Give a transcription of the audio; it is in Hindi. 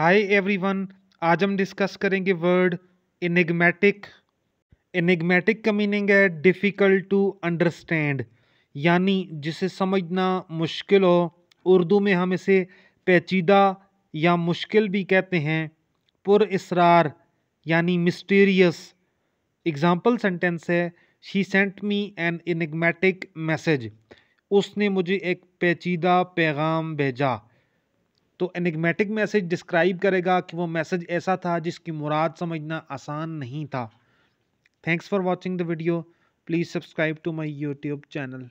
हाय एवरीवन आज हम डिस्कस करेंगे वर्ड इनिगमेटिक इनिगमेटिक का मीनिंग है डिफ़िकल्ट टू अंडरस्टैंड यानी जिसे समझना मुश्किल हो उर्दू में हम इसे पेचीदा या मुश्किल भी कहते हैं पुर इसरार यानी मिस्टीरियस एग्ज़ाम्पल सेंटेंस है she sent me an enigmatic message उसने मुझे एक पेचीदा पैगाम भेजा तो एनिगमेटिक मैसेज डिस्क्राइब करेगा कि वो मैसेज ऐसा था जिसकी मुराद समझना आसान नहीं था thanks for watching the video please subscribe to my YouTube channel